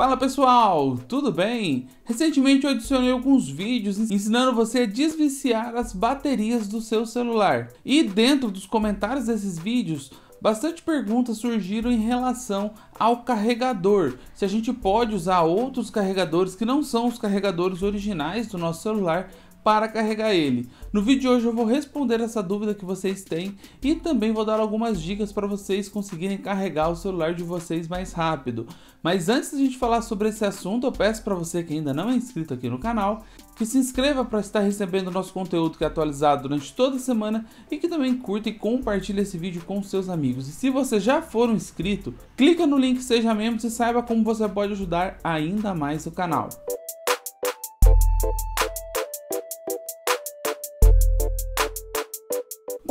Fala pessoal, tudo bem? Recentemente eu adicionei alguns vídeos ensinando você a desviciar as baterias do seu celular. E dentro dos comentários desses vídeos, bastante perguntas surgiram em relação ao carregador, se a gente pode usar outros carregadores que não são os carregadores originais do nosso celular para carregar ele. No vídeo de hoje eu vou responder essa dúvida que vocês têm e também vou dar algumas dicas para vocês conseguirem carregar o celular de vocês mais rápido. Mas antes de a gente falar sobre esse assunto, eu peço para você que ainda não é inscrito aqui no canal que se inscreva para estar recebendo nosso conteúdo que é atualizado durante toda a semana e que também curta e compartilhe esse vídeo com seus amigos. E se você já for um inscrito, clica no link Seja Membro e saiba como você pode ajudar ainda mais o canal.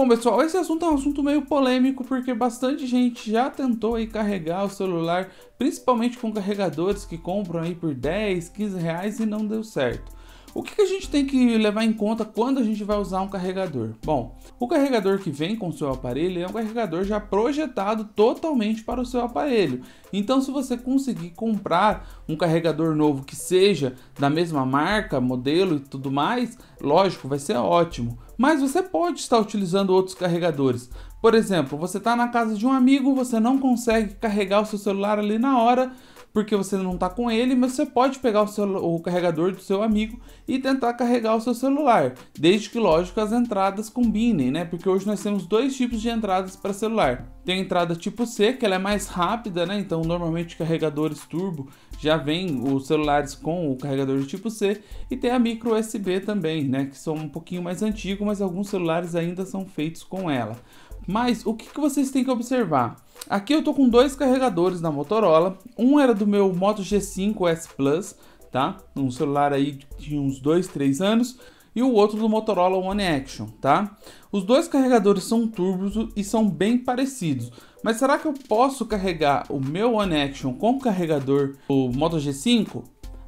Bom, pessoal, esse assunto é um assunto meio polêmico porque bastante gente já tentou aí carregar o celular, principalmente com carregadores que compram aí por 10, 15 reais e não deu certo. O que a gente tem que levar em conta quando a gente vai usar um carregador? Bom, o carregador que vem com o seu aparelho é um carregador já projetado totalmente para o seu aparelho. Então, se você conseguir comprar um carregador novo que seja da mesma marca, modelo e tudo mais, lógico, vai ser ótimo. Mas você pode estar utilizando outros carregadores. Por exemplo, você está na casa de um amigo, você não consegue carregar o seu celular ali na hora porque você não está com ele, mas você pode pegar o, o carregador do seu amigo e tentar carregar o seu celular, desde que, lógico, as entradas combinem, né? Porque hoje nós temos dois tipos de entradas para celular. Tem a entrada tipo C, que ela é mais rápida, né? Então, normalmente carregadores turbo já vem os celulares com o carregador de tipo C e tem a micro USB também, né? Que são um pouquinho mais antigos, mas alguns celulares ainda são feitos com ela. Mas o que, que vocês têm que observar? Aqui eu tô com dois carregadores da Motorola. Um era do meu Moto G5 S Plus, tá? Um celular aí de uns 2, 3 anos. E o outro do Motorola One Action, tá? Os dois carregadores são turbos e são bem parecidos. Mas será que eu posso carregar o meu One Action com o carregador do Moto G5?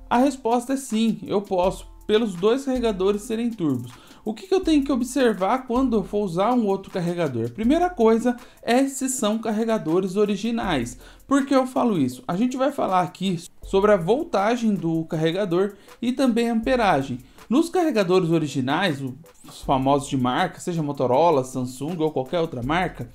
A resposta é sim, eu posso, pelos dois carregadores serem turbos. O que, que eu tenho que observar quando eu for usar um outro carregador? Primeira coisa é se são carregadores originais. Por que eu falo isso? A gente vai falar aqui sobre a voltagem do carregador e também a amperagem. Nos carregadores originais, os famosos de marca, seja Motorola, Samsung ou qualquer outra marca,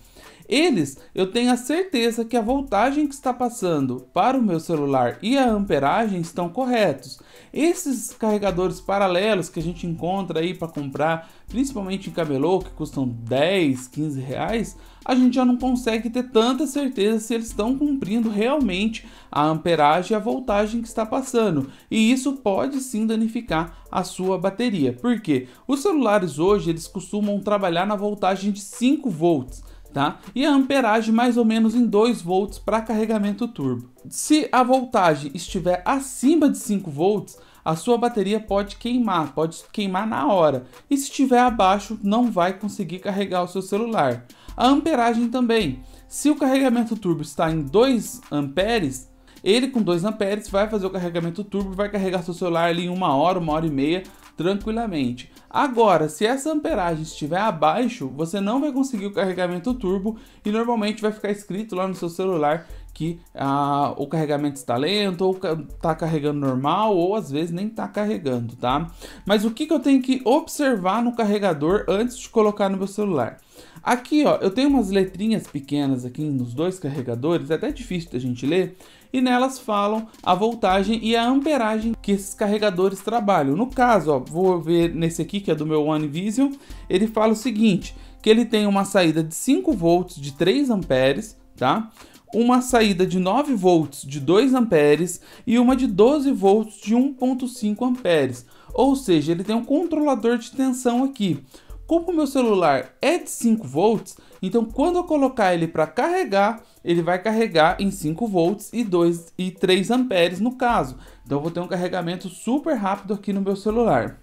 eles, eu tenho a certeza que a voltagem que está passando para o meu celular e a amperagem estão corretos. Esses carregadores paralelos que a gente encontra aí para comprar, principalmente em camelô, que custam 10, 15 reais, a gente já não consegue ter tanta certeza se eles estão cumprindo realmente a amperagem e a voltagem que está passando. E isso pode sim danificar a sua bateria, porque os celulares hoje eles costumam trabalhar na voltagem de 5 volts tá? E a amperagem mais ou menos em 2 volts para carregamento turbo. Se a voltagem estiver acima de 5 volts, a sua bateria pode queimar, pode queimar na hora. E se estiver abaixo, não vai conseguir carregar o seu celular. A amperagem também. Se o carregamento turbo está em 2 amperes, ele com 2 amperes vai fazer o carregamento turbo, vai carregar seu celular ali em uma hora, uma hora e meia, tranquilamente. Agora, se essa amperagem estiver abaixo, você não vai conseguir o carregamento turbo e normalmente vai ficar escrito lá no seu celular que ah, o carregamento está lento, ou está carregando normal, ou às vezes nem está carregando, tá? Mas o que, que eu tenho que observar no carregador antes de colocar no meu celular? Aqui, ó, eu tenho umas letrinhas pequenas aqui nos dois carregadores, é até difícil da gente ler, e nelas falam a voltagem e a amperagem que esses carregadores trabalham. No caso, ó, vou ver nesse aqui que é do meu One Vision, ele fala o seguinte, que ele tem uma saída de 5 volts de 3 amperes, tá? uma saída de 9 volts de 2 amperes e uma de 12 volts de 1.5 amperes. Ou seja, ele tem um controlador de tensão aqui. Como o meu celular é de 5 volts, então quando eu colocar ele para carregar, ele vai carregar em 5 volts e 2 e 3 amperes no caso. Então eu vou ter um carregamento super rápido aqui no meu celular.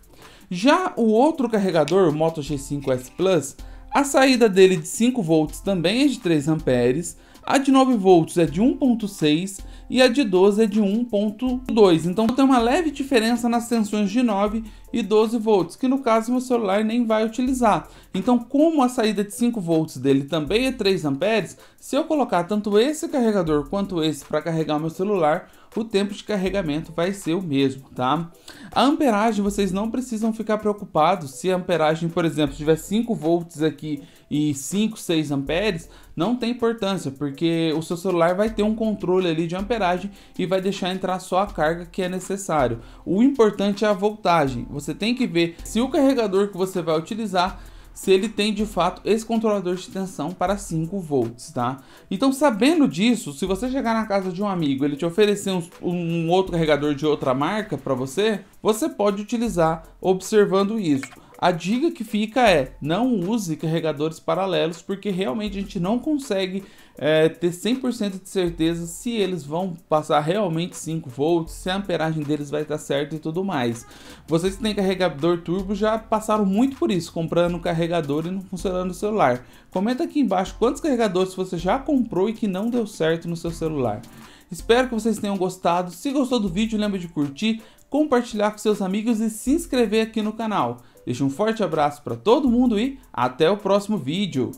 Já o outro carregador, o Moto G5 S Plus, a saída dele de 5 volts também é de 3 amperes, a de 9 volts é de 1.6 e a de 12 é de 1.2. Então tem uma leve diferença nas tensões de 9 e 12 volts, que no caso meu celular nem vai utilizar. Então, como a saída de 5 volts dele também é 3 amperes, se eu colocar tanto esse carregador quanto esse para carregar o meu celular, o tempo de carregamento vai ser o mesmo, tá? A amperagem, vocês não precisam ficar preocupados se a amperagem, por exemplo, tiver 5 volts aqui e 5, 6 amperes, não tem importância, porque o seu celular vai ter um controle ali de amperagem e vai deixar entrar só a carga que é necessário. O importante é a voltagem. Você tem que ver se o carregador que você vai utilizar se ele tem de fato esse controlador de tensão para 5 volts, tá? Então, sabendo disso, se você chegar na casa de um amigo, ele te oferecer um, um outro carregador de outra marca para você, você pode utilizar observando isso. A dica que fica é: não use carregadores paralelos, porque realmente a gente não consegue é, ter 100% de certeza se eles vão passar realmente 5 volts, se a amperagem deles vai estar certa e tudo mais. Vocês que têm carregador turbo já passaram muito por isso, comprando um carregador e não funcionando o celular. Comenta aqui embaixo quantos carregadores você já comprou e que não deu certo no seu celular. Espero que vocês tenham gostado. Se gostou do vídeo, lembre de curtir, compartilhar com seus amigos e se inscrever aqui no canal. Deixo um forte abraço para todo mundo e até o próximo vídeo.